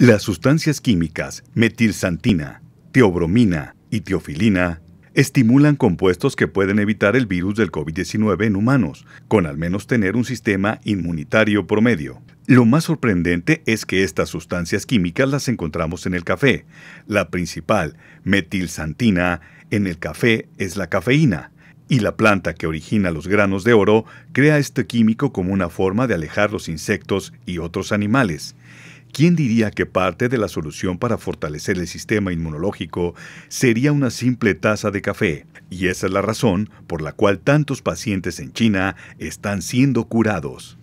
Las sustancias químicas metilsantina, teobromina y teofilina estimulan compuestos que pueden evitar el virus del COVID-19 en humanos, con al menos tener un sistema inmunitario promedio. Lo más sorprendente es que estas sustancias químicas las encontramos en el café. La principal, metilsantina, en el café es la cafeína, y la planta que origina los granos de oro crea este químico como una forma de alejar los insectos y otros animales. ¿Quién diría que parte de la solución para fortalecer el sistema inmunológico sería una simple taza de café? Y esa es la razón por la cual tantos pacientes en China están siendo curados.